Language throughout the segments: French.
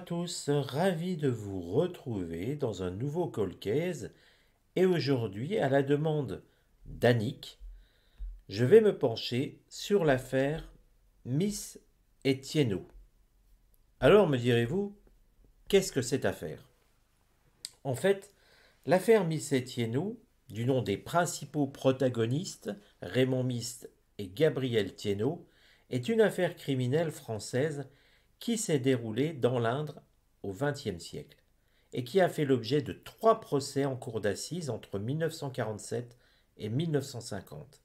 tous, ravi de vous retrouver dans un nouveau colcaise et aujourd'hui à la demande d'Annick, je vais me pencher sur l'affaire Miss Etienneau. Alors me direz-vous, qu'est-ce que cette affaire En fait, l'affaire Miss Etienneau, du nom des principaux protagonistes, Raymond Mist et Gabriel Tienneau, est une affaire criminelle française qui s'est déroulé dans l'Indre au XXe siècle et qui a fait l'objet de trois procès en cour d'assises entre 1947 et 1950.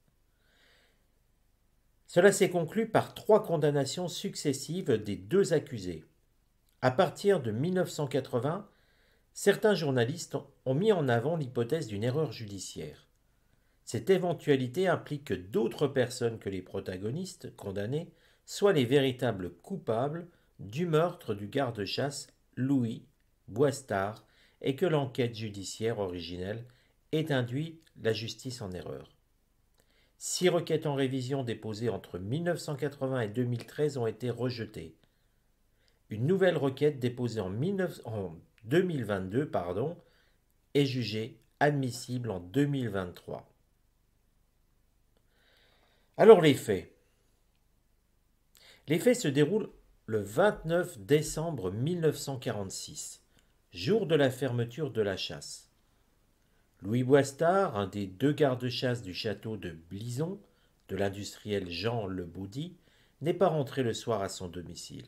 Cela s'est conclu par trois condamnations successives des deux accusés. À partir de 1980, certains journalistes ont mis en avant l'hypothèse d'une erreur judiciaire. Cette éventualité implique que d'autres personnes que les protagonistes condamnés soient les véritables coupables du meurtre du garde-chasse Louis Boistard et que l'enquête judiciaire originelle ait induit la justice en erreur. Six requêtes en révision déposées entre 1980 et 2013 ont été rejetées. Une nouvelle requête déposée en, 2022 pardon, est jugée admissible en 2023. Alors les faits. Les faits se déroulent le 29 décembre 1946, jour de la fermeture de la chasse. Louis Boistard, un des deux gardes-chasse du château de Blison, de l'industriel Jean Le Boudy, n'est pas rentré le soir à son domicile.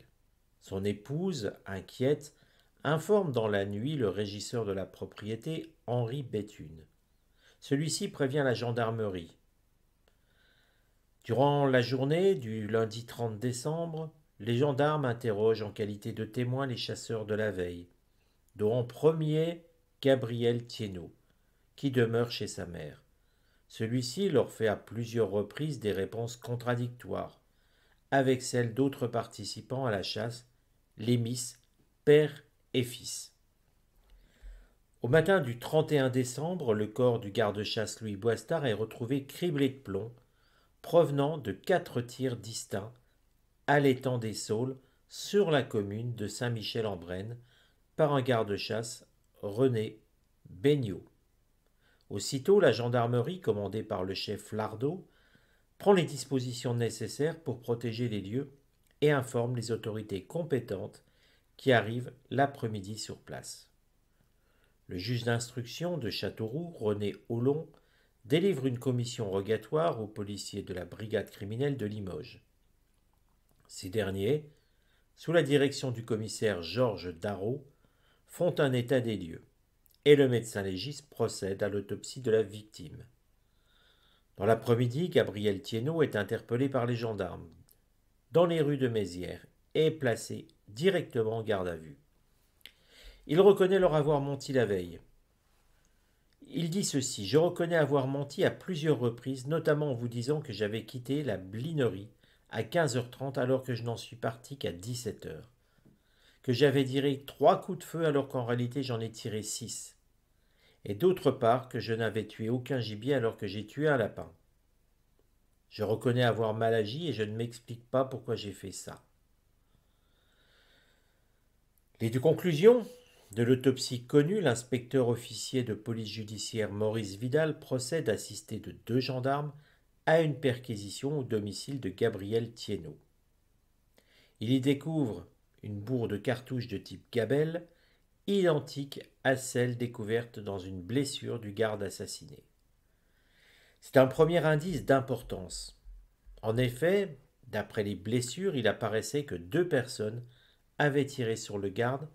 Son épouse, inquiète, informe dans la nuit le régisseur de la propriété, Henri Béthune. Celui-ci prévient la gendarmerie. Durant la journée du lundi 30 décembre, les gendarmes interrogent en qualité de témoins les chasseurs de la veille, dont premier Gabriel Thienot, qui demeure chez sa mère. Celui-ci leur fait à plusieurs reprises des réponses contradictoires, avec celles d'autres participants à la chasse, Lémis, père et fils. Au matin du 31 décembre, le corps du garde-chasse Louis Boistard est retrouvé criblé de plomb, provenant de quatre tirs distincts à l'étang des Saules, sur la commune de Saint-Michel-en-Brenne, par un garde-chasse, René Beignot. Aussitôt, la gendarmerie, commandée par le chef Lardot, prend les dispositions nécessaires pour protéger les lieux et informe les autorités compétentes qui arrivent l'après-midi sur place. Le juge d'instruction de Châteauroux, René Hollon, délivre une commission rogatoire aux policiers de la brigade criminelle de Limoges. Ces derniers, sous la direction du commissaire Georges Darrow, font un état des lieux et le médecin légiste procède à l'autopsie de la victime. Dans l'après-midi, Gabriel Thiénot est interpellé par les gendarmes dans les rues de Mézières et placé directement en garde à vue. Il reconnaît leur avoir menti la veille. Il dit ceci Je reconnais avoir menti à plusieurs reprises, notamment en vous disant que j'avais quitté la blinerie à 15h30 alors que je n'en suis parti qu'à 17h. Que j'avais tiré trois coups de feu alors qu'en réalité j'en ai tiré six. Et d'autre part que je n'avais tué aucun gibier alors que j'ai tué un lapin. Je reconnais avoir mal agi et je ne m'explique pas pourquoi j'ai fait ça. Les deux conclusions de l'autopsie connue, l'inspecteur officier de police judiciaire Maurice Vidal procède assisté de deux gendarmes à une perquisition au domicile de Gabriel Thienot. Il y découvre une bourre de cartouches de type gabelle, identique à celle découverte dans une blessure du garde assassiné. C'est un premier indice d'importance. En effet, d'après les blessures, il apparaissait que deux personnes avaient tiré sur le garde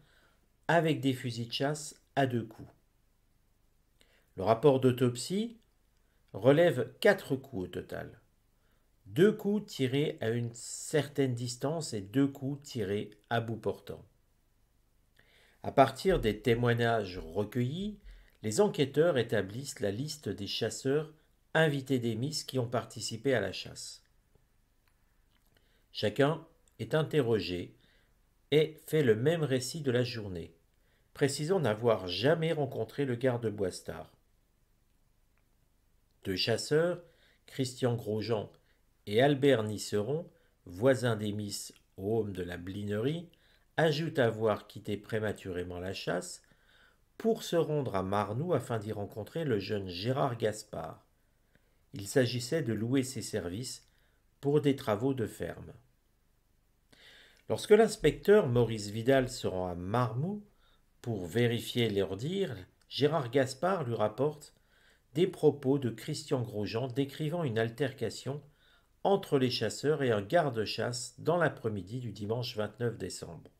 avec des fusils de chasse à deux coups. Le rapport d'autopsie relève quatre coups au total. Deux coups tirés à une certaine distance et deux coups tirés à bout portant. À partir des témoignages recueillis, les enquêteurs établissent la liste des chasseurs invités des Miss qui ont participé à la chasse. Chacun est interrogé et fait le même récit de la journée, précisant n'avoir jamais rencontré le garde Boistard. Deux chasseurs, Christian Grosjean et Albert Nisseron, voisins des au home de la Blinerie, ajoutent avoir quitté prématurément la chasse pour se rendre à Marnoux afin d'y rencontrer le jeune Gérard Gaspard. Il s'agissait de louer ses services pour des travaux de ferme. Lorsque l'inspecteur Maurice Vidal se rend à Marmou pour vérifier leurs dires, Gérard Gaspard lui rapporte des propos de Christian Grosjean décrivant une altercation entre les chasseurs et un garde-chasse dans l'après-midi du dimanche 29 décembre.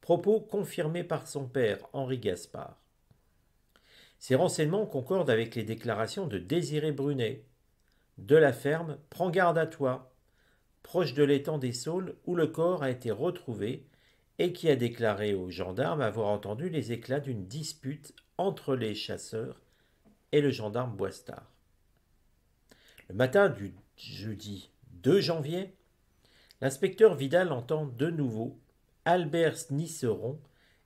Propos confirmés par son père, Henri Gaspard. Ces renseignements concordent avec les déclarations de Désiré Brunet. De la ferme, prends garde à toi, proche de l'étang des Saules où le corps a été retrouvé et qui a déclaré aux gendarmes avoir entendu les éclats d'une dispute entre les chasseurs et le gendarme Boistard. Le matin du jeudi 2 janvier, l'inspecteur Vidal entend de nouveau Albert Nisseron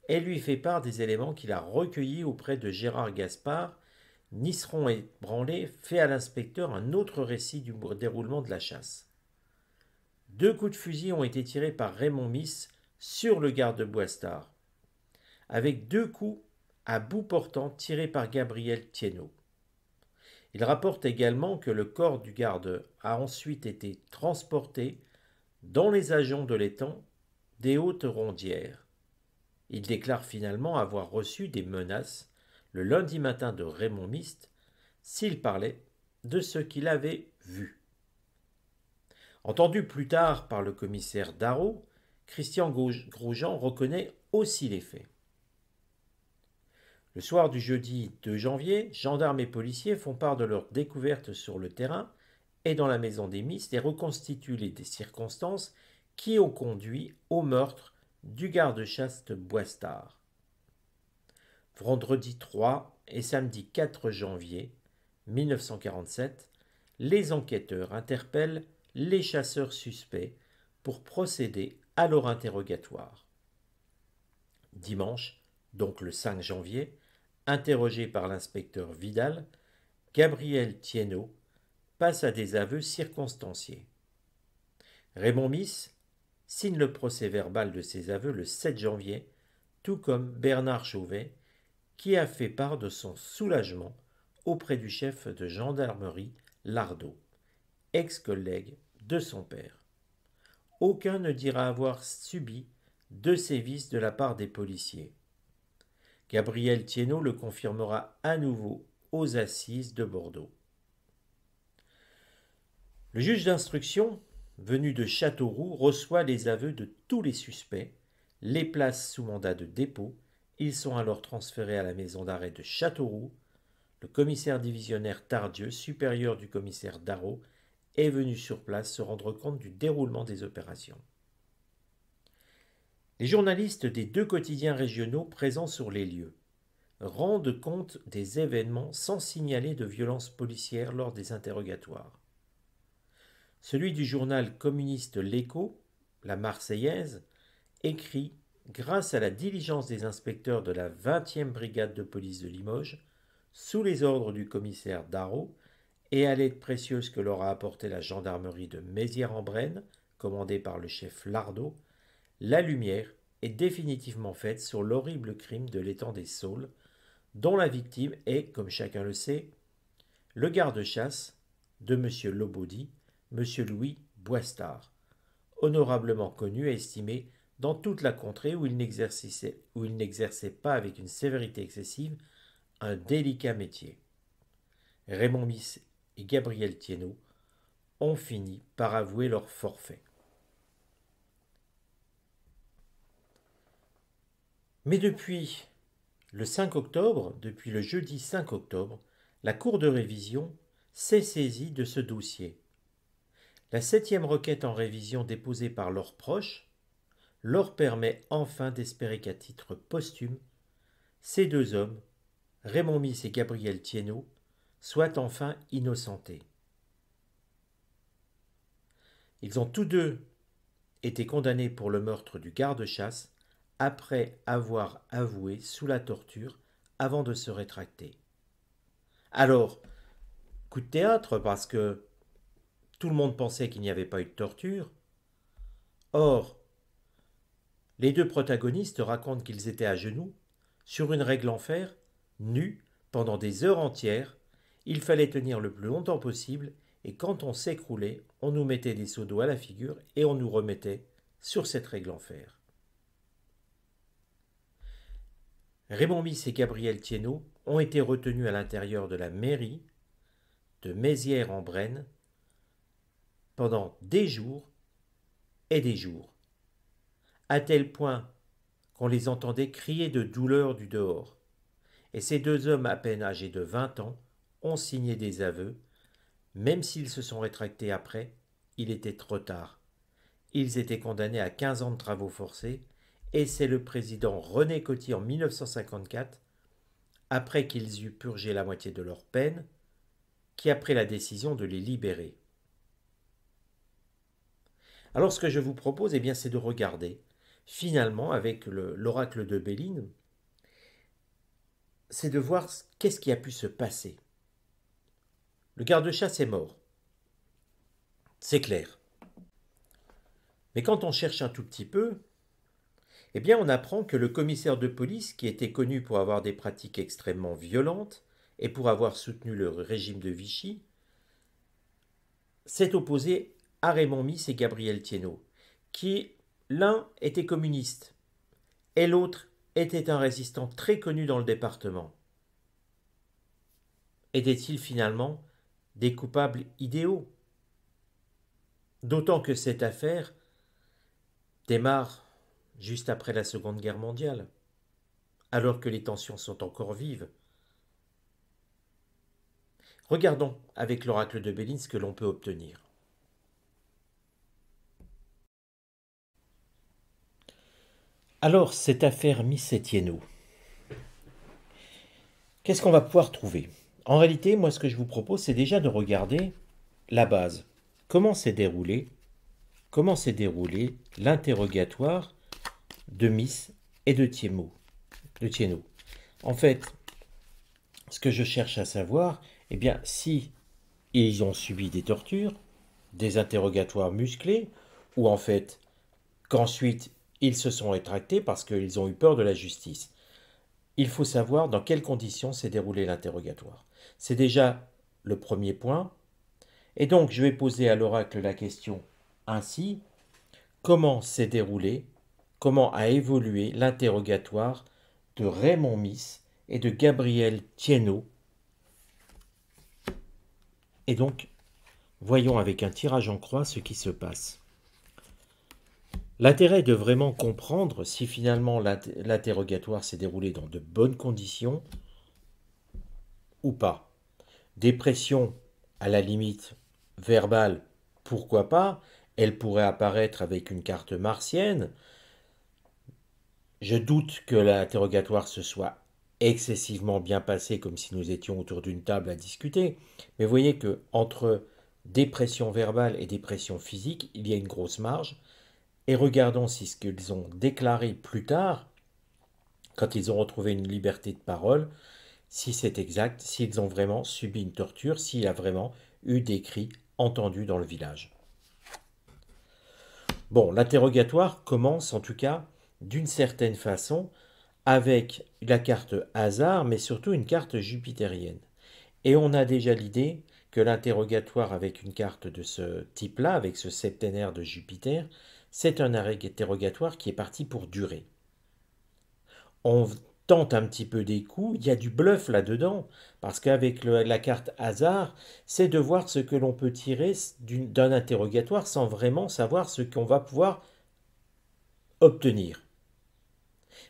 et lui fait part des éléments qu'il a recueillis auprès de Gérard Gaspard. Nisseron ébranlé fait à l'inspecteur un autre récit du déroulement de la chasse. Deux coups de fusil ont été tirés par Raymond Miss sur le garde Boistard, avec deux coups à bout portant tirés par Gabriel Thienot. Il rapporte également que le corps du garde a ensuite été transporté dans les agents de l'étang des Hautes-Rondières. Il déclare finalement avoir reçu des menaces le lundi matin de Raymond Mist s'il parlait de ce qu'il avait vu. Entendu plus tard par le commissaire Darrow, Christian Grosjean reconnaît aussi les faits. Le soir du jeudi 2 janvier, gendarmes et policiers font part de leur découverte sur le terrain et dans la maison des Mistes et reconstituent les circonstances qui ont conduit au meurtre du garde-chasse Boistard. Vendredi 3 et samedi 4 janvier 1947, les enquêteurs interpellent les chasseurs suspects pour procéder à leur interrogatoire. Dimanche, donc le 5 janvier, Interrogé par l'inspecteur Vidal, Gabriel Thienot passe à des aveux circonstanciés. Raymond Miss signe le procès verbal de ses aveux le 7 janvier, tout comme Bernard Chauvet, qui a fait part de son soulagement auprès du chef de gendarmerie Lardot, ex-collègue de son père. Aucun ne dira avoir subi de sévices de la part des policiers. Gabriel Thiénot le confirmera à nouveau aux assises de Bordeaux. Le juge d'instruction, venu de Châteauroux, reçoit les aveux de tous les suspects, les place sous mandat de dépôt, ils sont alors transférés à la maison d'arrêt de Châteauroux. Le commissaire divisionnaire Tardieu, supérieur du commissaire Darro, est venu sur place se rendre compte du déroulement des opérations. Les journalistes des deux quotidiens régionaux présents sur les lieux rendent compte des événements sans signaler de violences policières lors des interrogatoires. Celui du journal communiste L'Écho, la Marseillaise, écrit grâce à la diligence des inspecteurs de la 20e brigade de police de Limoges, sous les ordres du commissaire Darot et à l'aide précieuse que leur a apportée la gendarmerie de Mézières-en-Brenne, commandée par le chef Lardot, la lumière est définitivement faite sur l'horrible crime de l'étang des Saules, dont la victime est, comme chacun le sait, le garde-chasse de M. Lobody, M. Louis Boistard, honorablement connu et estimé dans toute la contrée où il n'exerçait, pas avec une sévérité excessive un délicat métier. Raymond Miss et Gabriel Thienot ont fini par avouer leur forfait. Mais depuis le 5 octobre, depuis le jeudi 5 octobre, la Cour de révision s'est saisie de ce dossier. La septième requête en révision déposée par leurs proches leur permet enfin d'espérer qu'à titre posthume, ces deux hommes, Raymond Miss et Gabriel Thiénot, soient enfin innocentés. Ils ont tous deux été condamnés pour le meurtre du garde-chasse après avoir avoué sous la torture avant de se rétracter. Alors, coup de théâtre parce que tout le monde pensait qu'il n'y avait pas eu de torture. Or, les deux protagonistes racontent qu'ils étaient à genoux, sur une règle en fer, nus, pendant des heures entières. Il fallait tenir le plus longtemps possible, et quand on s'écroulait, on nous mettait des seaux d'eau à la figure et on nous remettait sur cette règle en fer. Raymond et Gabriel Thiénot ont été retenus à l'intérieur de la mairie de Mézières en Brenne pendant des jours et des jours, à tel point qu'on les entendait crier de douleur du dehors. Et ces deux hommes à peine âgés de vingt ans ont signé des aveux, même s'ils se sont rétractés après, il était trop tard. Ils étaient condamnés à quinze ans de travaux forcés et c'est le président René Coty en 1954, après qu'ils eurent purgé la moitié de leur peine, qui a pris la décision de les libérer. Alors ce que je vous propose, eh bien, c'est de regarder, finalement, avec l'oracle de Béline, c'est de voir qu'est-ce qui a pu se passer. Le garde-chasse est mort. C'est clair. Mais quand on cherche un tout petit peu, eh bien on apprend que le commissaire de police, qui était connu pour avoir des pratiques extrêmement violentes et pour avoir soutenu le régime de Vichy, s'est opposé à Raymond Miss et Gabriel Thienot, qui l'un était communiste et l'autre était un résistant très connu dans le département. Étaient-ils finalement des coupables idéaux D'autant que cette affaire démarre juste après la Seconde Guerre mondiale, alors que les tensions sont encore vives. Regardons avec l'oracle de Bélin ce que l'on peut obtenir. Alors, cette affaire Miss Etienneau, qu'est-ce qu'on va pouvoir trouver En réalité, moi, ce que je vous propose, c'est déjà de regarder la base. Comment s'est déroulé, comment s'est déroulé l'interrogatoire de Miss et de tieno. de Thiéno. En fait, ce que je cherche à savoir, eh bien, si ils ont subi des tortures, des interrogatoires musclés, ou en fait, qu'ensuite ils se sont rétractés parce qu'ils ont eu peur de la justice. Il faut savoir dans quelles conditions s'est déroulé l'interrogatoire. C'est déjà le premier point. Et donc, je vais poser à l'oracle la question ainsi, comment s'est déroulé comment a évolué l'interrogatoire de Raymond Miss et de Gabriel Thiénot. Et donc, voyons avec un tirage en croix ce qui se passe. L'intérêt est de vraiment comprendre si finalement l'interrogatoire s'est déroulé dans de bonnes conditions ou pas. Dépression, à la limite verbale, pourquoi pas Elle pourrait apparaître avec une carte martienne, je doute que l'interrogatoire se soit excessivement bien passé comme si nous étions autour d'une table à discuter, mais voyez que entre dépression verbale et dépression physique, il y a une grosse marge, et regardons si ce qu'ils ont déclaré plus tard, quand ils ont retrouvé une liberté de parole, si c'est exact, s'ils ont vraiment subi une torture, s'il a vraiment eu des cris entendus dans le village. Bon, l'interrogatoire commence en tout cas d'une certaine façon avec la carte hasard, mais surtout une carte jupitérienne. Et on a déjà l'idée que l'interrogatoire avec une carte de ce type-là, avec ce septénaire de Jupiter, c'est un interrogatoire qui est parti pour durer. On tente un petit peu des coups, il y a du bluff là-dedans, parce qu'avec la carte hasard, c'est de voir ce que l'on peut tirer d'un interrogatoire sans vraiment savoir ce qu'on va pouvoir obtenir.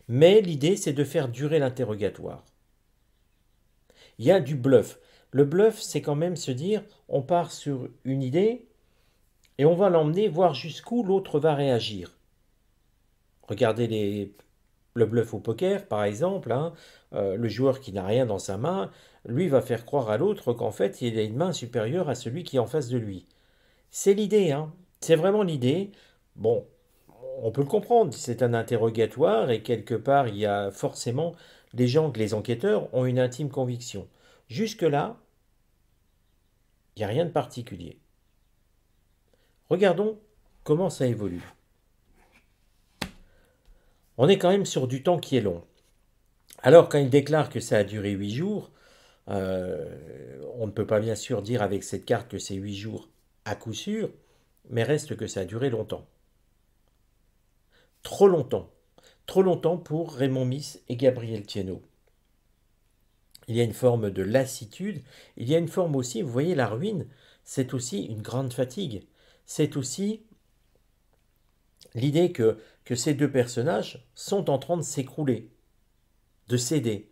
Mais l'idée, c'est de faire durer l'interrogatoire. Il y a du bluff. Le bluff, c'est quand même se dire, on part sur une idée et on va l'emmener voir jusqu'où l'autre va réagir. Regardez les... le bluff au poker, par exemple. Hein. Euh, le joueur qui n'a rien dans sa main, lui va faire croire à l'autre qu'en fait, il a une main supérieure à celui qui est en face de lui. C'est l'idée, hein. c'est vraiment l'idée. Bon, on peut le comprendre, c'est un interrogatoire et quelque part, il y a forcément des gens que les enquêteurs ont une intime conviction. Jusque-là, il n'y a rien de particulier. Regardons comment ça évolue. On est quand même sur du temps qui est long. Alors quand il déclare que ça a duré huit jours, euh, on ne peut pas bien sûr dire avec cette carte que c'est huit jours à coup sûr, mais reste que ça a duré longtemps. Trop longtemps. Trop longtemps pour Raymond Miss et Gabriel Tieno. Il y a une forme de lassitude, il y a une forme aussi, vous voyez, la ruine, c'est aussi une grande fatigue. C'est aussi l'idée que, que ces deux personnages sont en train de s'écrouler, de céder,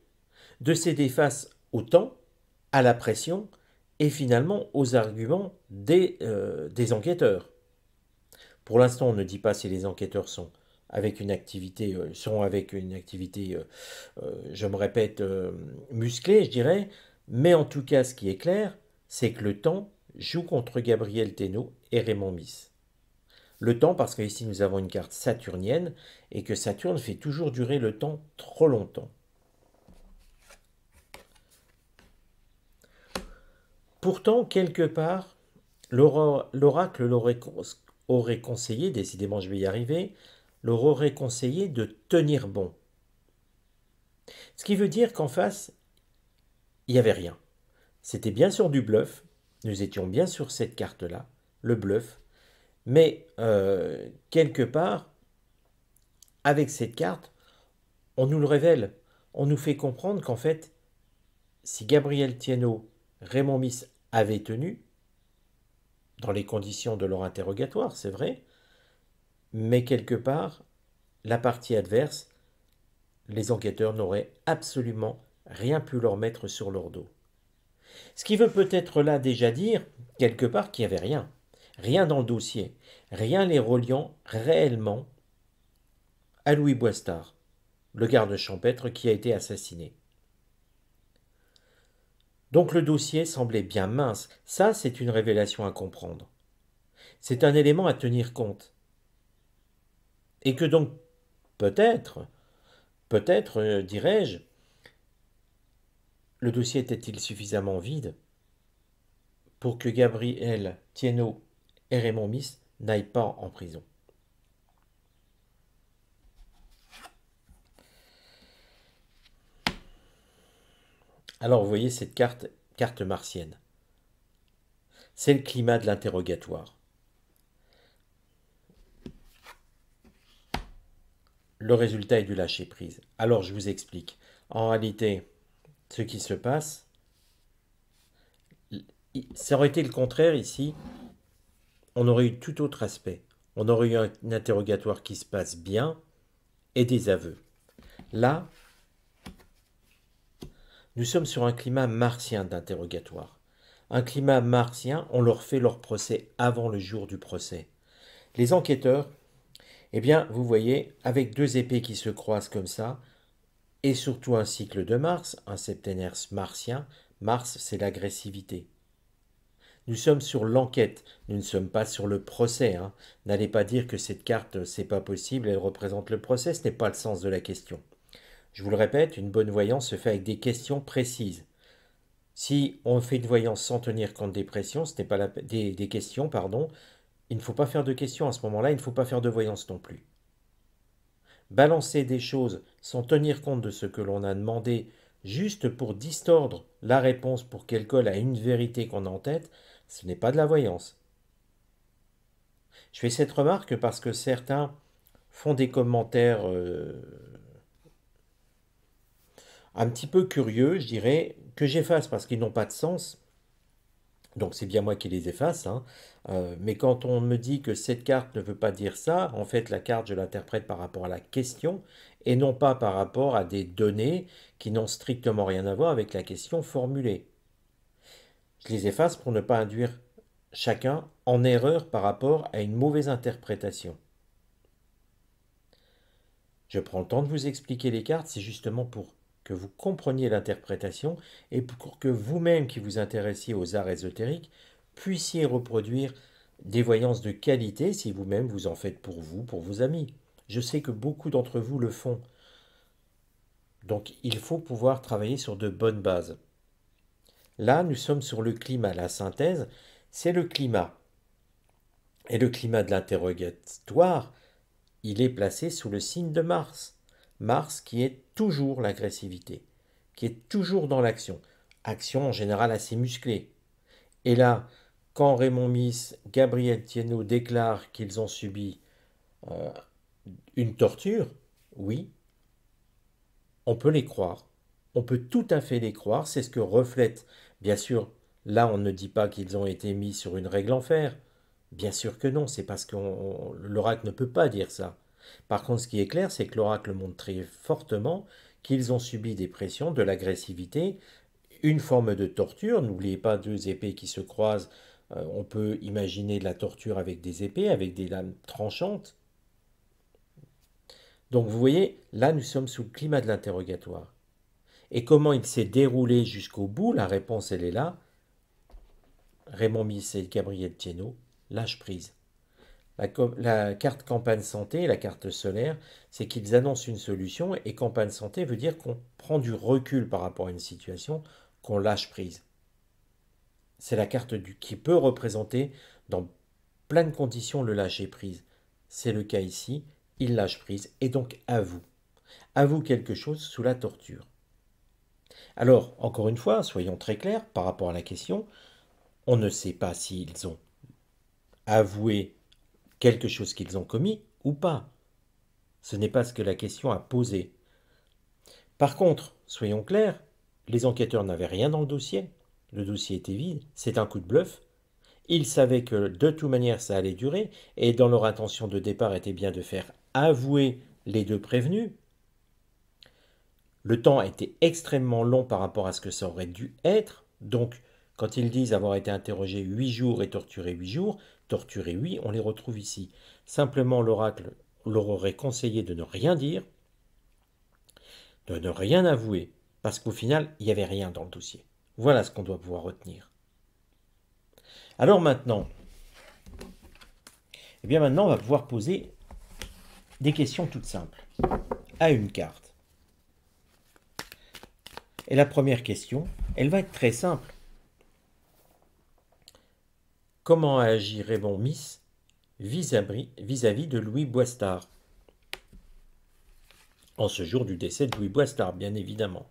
de céder face au temps, à la pression et finalement aux arguments des, euh, des enquêteurs. Pour l'instant, on ne dit pas si les enquêteurs sont avec une activité, euh, seront avec une activité, euh, euh, je me répète, musclée, je dirais. Mais en tout cas, ce qui est clair, c'est que le temps joue contre Gabriel Thénault et Raymond Miss. Le temps parce qu'ici nous avons une carte saturnienne et que Saturne fait toujours durer le temps trop longtemps. Pourtant, quelque part, l'oracle l'aurait aurait conseillé, décidément je vais y arriver, leur aurait conseillé de tenir bon. Ce qui veut dire qu'en face, il n'y avait rien. C'était bien sûr du bluff, nous étions bien sur cette carte-là, le bluff, mais euh, quelque part, avec cette carte, on nous le révèle, on nous fait comprendre qu'en fait, si Gabriel Tieno, Raymond Miss avaient tenu, dans les conditions de leur interrogatoire, c'est vrai, mais quelque part, la partie adverse, les enquêteurs n'auraient absolument rien pu leur mettre sur leur dos. Ce qui veut peut-être là déjà dire, quelque part, qu'il n'y avait rien. Rien dans le dossier, rien les reliant réellement à Louis Boistard, le garde champêtre qui a été assassiné. Donc le dossier semblait bien mince. Ça, c'est une révélation à comprendre. C'est un élément à tenir compte. Et que donc, peut-être, peut-être, euh, dirais-je, le dossier était-il suffisamment vide pour que Gabriel Tieno et Raymond Miss n'aillent pas en prison Alors vous voyez cette carte, carte martienne. C'est le climat de l'interrogatoire. le résultat est du lâcher-prise. Alors je vous explique. En réalité, ce qui se passe, ça aurait été le contraire ici, on aurait eu tout autre aspect. On aurait eu un interrogatoire qui se passe bien et des aveux. Là, nous sommes sur un climat martien d'interrogatoire. Un climat martien, on leur fait leur procès avant le jour du procès. Les enquêteurs eh bien, vous voyez, avec deux épées qui se croisent comme ça, et surtout un cycle de Mars, un septénaire martien, Mars c'est l'agressivité. Nous sommes sur l'enquête, nous ne sommes pas sur le procès. Hein. N'allez pas dire que cette carte c'est pas possible, elle représente le procès, ce n'est pas le sens de la question. Je vous le répète, une bonne voyance se fait avec des questions précises. Si on fait une voyance sans tenir compte des pressions, ce n'est pas des questions, pardon, il ne faut pas faire de questions à ce moment-là, il ne faut pas faire de voyance non plus. Balancer des choses sans tenir compte de ce que l'on a demandé, juste pour distordre la réponse pour qu'elle colle à une vérité qu'on a en tête, ce n'est pas de la voyance. Je fais cette remarque parce que certains font des commentaires euh, un petit peu curieux, je dirais, que j'efface parce qu'ils n'ont pas de sens. Donc c'est bien moi qui les efface. Hein. Euh, mais quand on me dit que cette carte ne veut pas dire ça, en fait la carte je l'interprète par rapport à la question et non pas par rapport à des données qui n'ont strictement rien à voir avec la question formulée. Je les efface pour ne pas induire chacun en erreur par rapport à une mauvaise interprétation. Je prends le temps de vous expliquer les cartes, c'est justement pour que vous compreniez l'interprétation et pour que vous-même qui vous intéressiez aux arts ésotériques puissiez reproduire des voyances de qualité si vous-même vous en faites pour vous, pour vos amis. Je sais que beaucoup d'entre vous le font. Donc il faut pouvoir travailler sur de bonnes bases. Là, nous sommes sur le climat. La synthèse, c'est le climat. Et le climat de l'interrogatoire, il est placé sous le signe de Mars. Mars qui est toujours l'agressivité, qui est toujours dans l'action. Action en général assez musclée. Et là, quand Raymond Miss, Gabriel Thienot déclarent qu'ils ont subi euh, une torture, oui, on peut les croire. On peut tout à fait les croire. C'est ce que reflète, bien sûr, là on ne dit pas qu'ils ont été mis sur une règle en fer. Bien sûr que non, c'est parce que l'oracle ne peut pas dire ça. Par contre, ce qui est clair, c'est que l'oracle montre très fortement qu'ils ont subi des pressions, de l'agressivité, une forme de torture. N'oubliez pas deux épées qui se croisent. Euh, on peut imaginer de la torture avec des épées, avec des lames tranchantes. Donc vous voyez, là nous sommes sous le climat de l'interrogatoire. Et comment il s'est déroulé jusqu'au bout, la réponse elle est là. Raymond Miss et Gabriel Tieno, lâche prise. La, carte campagne santé, la carte solaire, c'est qu'ils annoncent une solution et campagne santé veut dire qu'on prend du recul par rapport à une situation, qu'on lâche prise. C'est la carte du, qui peut représenter dans plein de conditions le lâcher prise. C'est le cas ici, il lâche prise et donc avoue. Avoue quelque chose sous la torture. Alors, encore une fois, soyons très clairs par rapport à la question, on ne sait pas s'ils ont avoué quelque chose qu'ils ont commis ou pas. Ce n'est pas ce que la question a posé. Par contre, soyons clairs, les enquêteurs n'avaient rien dans le dossier. Le dossier était vide, c'est un coup de bluff. Ils savaient que de toute manière ça allait durer, et dans leur intention de départ était bien de faire avouer les deux prévenus. Le temps était extrêmement long par rapport à ce que ça aurait dû être, donc quand ils disent avoir été interrogés huit jours et torturés huit jours, torturés, oui, on les retrouve ici. Simplement, l'oracle leur aurait conseillé de ne rien dire, de ne rien avouer, parce qu'au final, il n'y avait rien dans le dossier. Voilà ce qu'on doit pouvoir retenir. Alors maintenant, eh bien maintenant, on va pouvoir poser des questions toutes simples à une carte. Et la première question, elle va être très simple. Comment a agi Raymond Miss vis-à-vis de Louis Boistard En ce jour du décès de Louis Boistard, bien évidemment.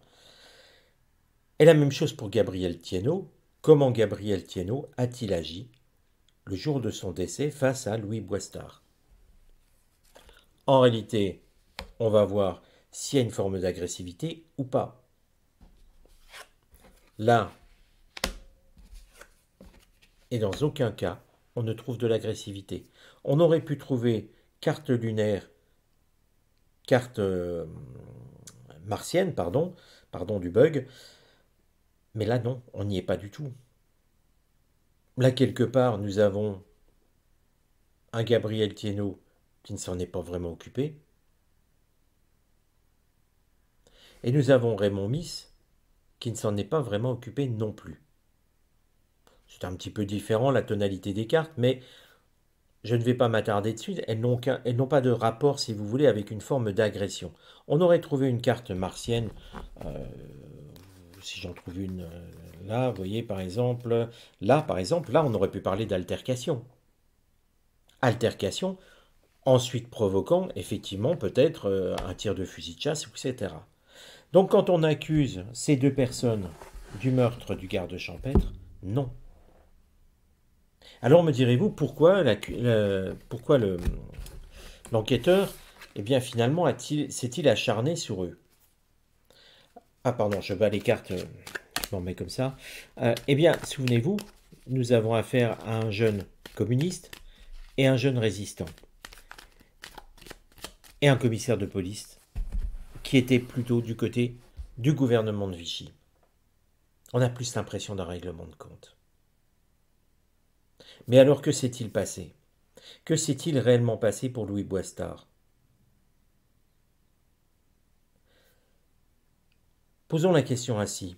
Et la même chose pour Gabriel Thiénot. Comment Gabriel Thiénot a-t-il agi le jour de son décès face à Louis Boistard En réalité, on va voir s'il y a une forme d'agressivité ou pas. Là, et dans aucun cas on ne trouve de l'agressivité. On aurait pu trouver carte lunaire, carte euh, martienne, pardon, pardon du bug, mais là non, on n'y est pas du tout. Là quelque part nous avons un Gabriel Thienot qui ne s'en est pas vraiment occupé, et nous avons Raymond Miss qui ne s'en est pas vraiment occupé non plus. C'est un petit peu différent la tonalité des cartes, mais je ne vais pas m'attarder dessus. Elles n'ont, pas de rapport, si vous voulez, avec une forme d'agression. On aurait trouvé une carte martienne, euh, si j'en trouve une euh, là, vous voyez par exemple, là par exemple, là on aurait pu parler d'altercation. Altercation, ensuite provoquant effectivement peut-être euh, un tir de fusil de chasse, etc. Donc quand on accuse ces deux personnes du meurtre du garde champêtre, non, alors me direz-vous pourquoi, pourquoi le, l'enquêteur, eh bien finalement, il s'est-il acharné sur eux Ah pardon, je bats les cartes, euh, je m'en mets comme ça. Euh, eh bien, souvenez-vous, nous avons affaire à un jeune communiste et un jeune résistant. Et un commissaire de police qui était plutôt du côté du gouvernement de Vichy. On a plus l'impression d'un règlement de compte. Mais alors que s'est-il passé Que s'est-il réellement passé pour Louis Boistard Posons la question ainsi.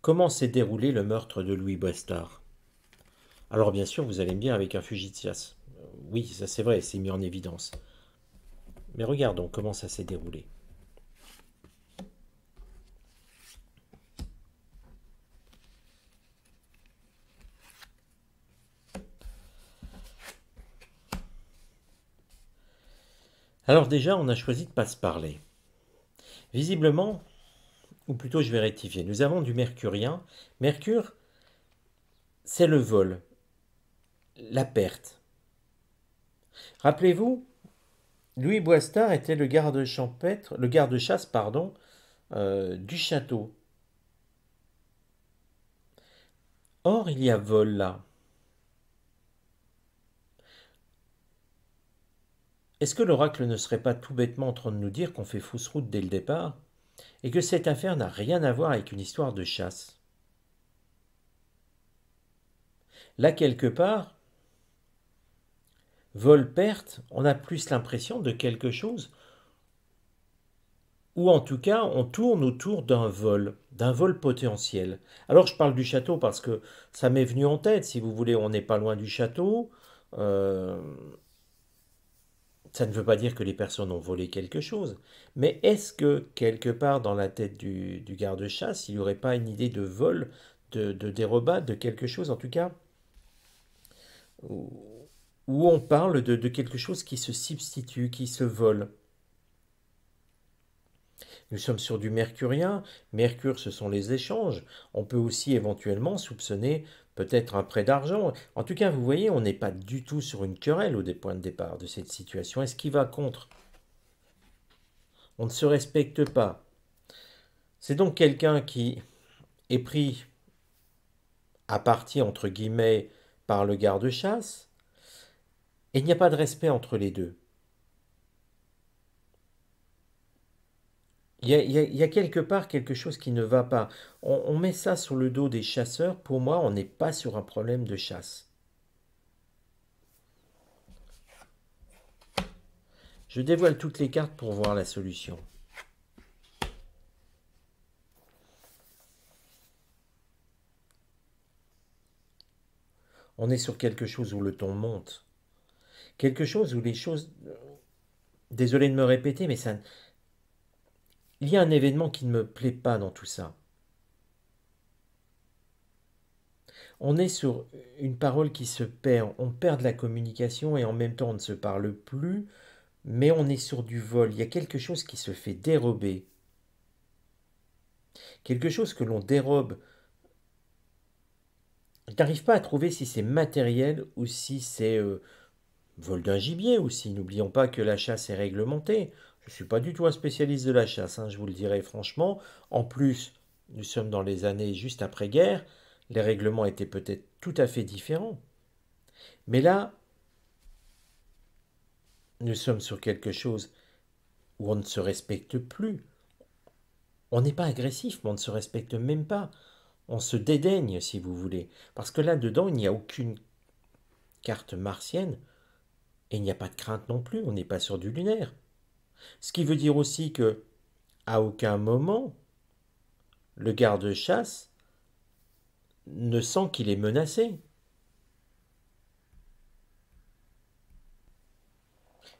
Comment s'est déroulé le meurtre de Louis Boistard Alors bien sûr, vous allez me dire avec un fugitias. Oui, ça c'est vrai, c'est mis en évidence. Mais regardons comment ça s'est déroulé. Alors déjà, on a choisi de ne pas se parler. Visiblement, ou plutôt je vais rectifier, nous avons du mercurien. Mercure, c'est le vol, la perte. Rappelez-vous, Louis Boistard était le garde le garde chasse, pardon, euh, du château. Or, il y a vol là. Est-ce que l'oracle ne serait pas tout bêtement en train de nous dire qu'on fait fausse route dès le départ et que cette affaire n'a rien à voir avec une histoire de chasse Là, quelque part, vol-perte, on a plus l'impression de quelque chose, ou en tout cas, on tourne autour d'un vol, d'un vol potentiel. Alors, je parle du château parce que ça m'est venu en tête, si vous voulez, on n'est pas loin du château. Euh, ça ne veut pas dire que les personnes ont volé quelque chose, mais est-ce que quelque part dans la tête du, garde-chasse, il n'y aurait pas une idée de vol, de, dérobat, de quelque chose en tout cas où on parle de, de, quelque chose qui se substitue, qui se vole. Nous sommes sur du mercurien. Mercure, ce sont les échanges. On peut aussi éventuellement soupçonner peut-être un prêt d'argent. En tout cas, vous voyez, on n'est pas du tout sur une querelle au point de départ de cette situation. Est-ce qu'il va contre On ne se respecte pas. C'est donc quelqu'un qui est pris à partie, entre guillemets, par le garde-chasse, et il n'y a pas de respect entre les deux. Il y, a, quelque part quelque chose qui ne va pas. On, on met ça sur le dos des chasseurs. Pour moi, on n'est pas sur un problème de chasse. Je dévoile toutes les cartes pour voir la solution. On est sur quelque chose où le ton monte. Quelque chose où les choses... Euh, désolé de me répéter, mais ça, il y a un événement qui ne me plaît pas dans tout ça. On est sur une parole qui se perd, on perd de la communication et en même temps on ne se parle plus, mais on est sur du vol, il y a quelque chose qui se fait dérober. Quelque chose que l'on dérobe. Je n'arrive pas à trouver si c'est matériel ou si c'est euh, vol d'un gibier, ou si n'oublions pas que la chasse est réglementée. Je ne suis pas du tout un spécialiste de la chasse, hein, je vous le dirai franchement. En plus, nous sommes dans les années juste après-guerre, les règlements étaient peut-être tout à fait différents. Mais là, nous sommes sur quelque chose où on ne se respecte plus. On n'est pas agressif, mais on ne se respecte même pas. On se dédaigne, si vous voulez. Parce que là-dedans, il n'y a aucune carte martienne, et il n'y a pas de crainte non plus, on n'est pas sur du lunaire. Ce qui veut dire aussi que, à aucun moment, le garde-chasse ne sent qu'il est menacé.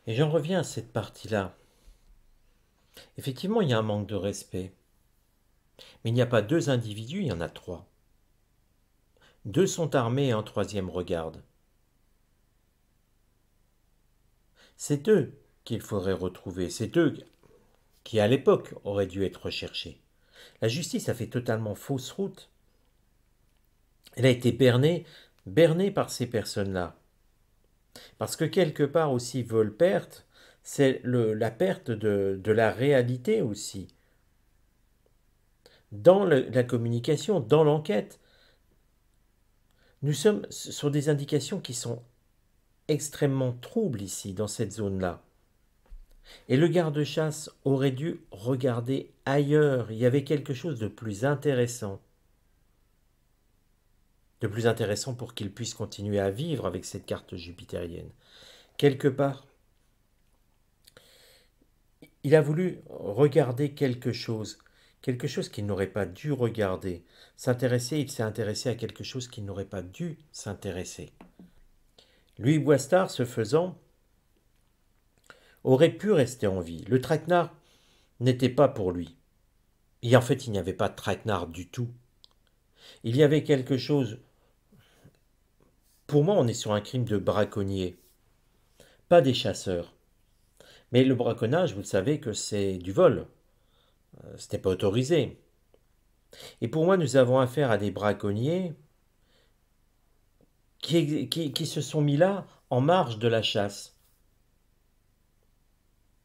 Et j'en reviens à cette partie-là. Effectivement, il y a un manque de respect. Mais il n'y a pas deux individus, il y en a trois. Deux sont armés et un troisième regarde. C'est deux qu'il faudrait retrouver. C'est eux qui, à l'époque, auraient dû être recherchés. La justice a fait totalement fausse route. Elle a été bernée, bernée par ces personnes-là. Parce que quelque part aussi, vol perte, c'est la perte de, la réalité aussi. Dans la communication, dans l'enquête, nous sommes sur des indications qui sont extrêmement troubles ici, dans cette zone-là. Et le garde-chasse aurait dû regarder ailleurs. Il y avait quelque chose de plus intéressant. De plus intéressant pour qu'il puisse continuer à vivre avec cette carte jupitérienne. Quelque part, il a voulu regarder quelque chose, quelque chose qu'il n'aurait pas dû regarder. S'intéresser, il s'est intéressé à quelque chose qu'il n'aurait pas dû s'intéresser. Lui Boistard, se faisant, aurait pu rester en vie. Le traquenard n'était pas pour lui. Et en fait, il n'y avait pas de traquenard du tout. Il y avait quelque chose. Pour moi, on est sur un crime de braconnier, pas des chasseurs. Mais le braconnage, vous le savez que c'est du vol. Euh, Ce n'était pas autorisé. Et pour moi, nous avons affaire à des braconniers qui se sont mis là en marge de la chasse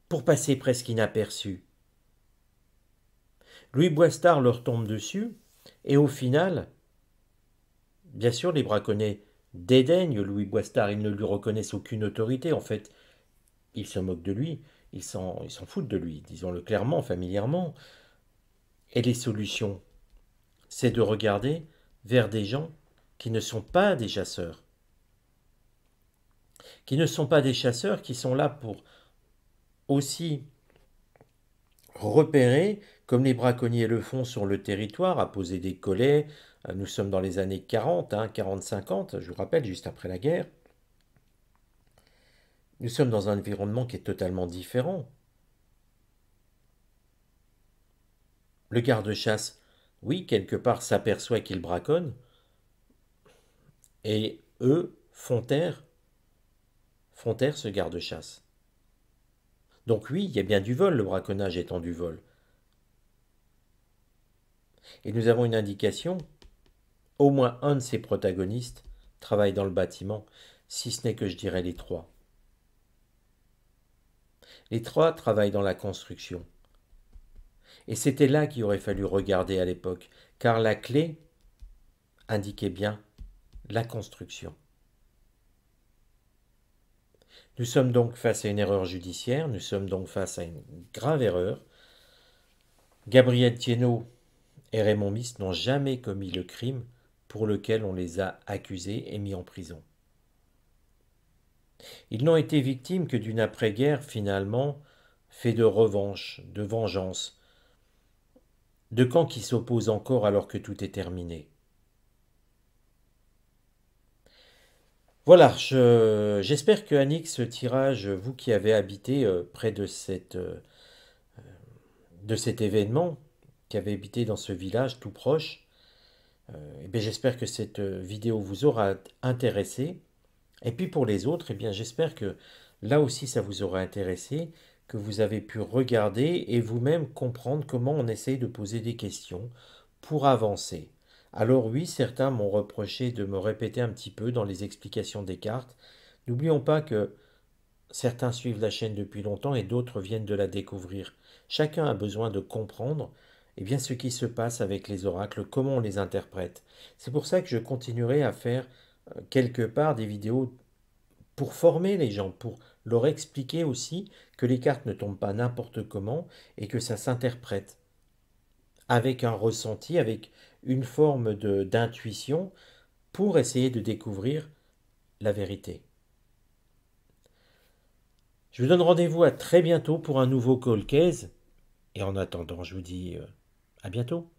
pour passer presque inaperçu. Louis Boistard leur tombe dessus, et au final, bien sûr, les braconniers dédaignent Louis Boistard, ils ne lui reconnaissent aucune autorité, en fait, ils se moquent de lui, ils s'en, ils s'en foutent de lui, disons-le clairement, familièrement. Et les solutions, c'est de regarder vers des gens qui ne sont pas des chasseurs, qui ne sont pas des chasseurs, qui sont là pour aussi repérer, comme les braconniers le font sur le territoire, à poser des collets. Euh, nous sommes dans les années 40, 40-50, hein, je vous rappelle, juste après la guerre. Nous sommes dans un environnement qui est totalement différent. Le garde-chasse, oui, quelque part, s'aperçoit qu'il braconne, et eux font terre, font taire ce garde-chasse. Donc oui, il y a bien du vol, le braconnage étant du vol. Et nous avons une indication, au moins un de ces protagonistes travaille dans le bâtiment, si ce n'est que je dirais les trois. Les trois travaillent dans la construction. Et c'était là qu'il aurait fallu regarder à l'époque, car la clé indiquait bien la construction. Nous sommes donc face à une erreur judiciaire, nous sommes donc face à une grave erreur. Gabriel Tieno et Raymond Miss n'ont jamais commis le crime pour lequel on les a accusés et mis en prison. Ils n'ont été victimes que d'une après-guerre finalement faite de revanche, de vengeance, de camps qui s'opposent encore alors que tout est terminé. Voilà, j'espère que Annick, ce tirage, vous qui avez habité euh, près euh, de cet événement, qui avez habité dans ce village tout proche, euh, eh j'espère que cette vidéo vous aura intéressé. Et puis pour les autres, eh bien, j'espère que là aussi ça vous aura intéressé, que vous avez pu regarder et vous-même comprendre comment on essaye de poser des questions pour avancer. Alors oui, certains m'ont reproché de me répéter un petit peu dans les explications des cartes. N'oublions pas que certains suivent la chaîne depuis longtemps et d'autres viennent de la découvrir. Chacun a besoin de comprendre eh bien, ce qui se passe avec les oracles, comment on les interprète. C'est pour ça que je continuerai à faire euh, quelque part des vidéos pour former les gens, pour leur expliquer aussi que les cartes ne tombent pas n'importe comment et que ça s'interprète avec un ressenti, avec une forme d'intuition pour essayer de découvrir la vérité. Je vous donne rendez-vous à très bientôt pour un nouveau call Et en attendant, je vous dis euh, à bientôt.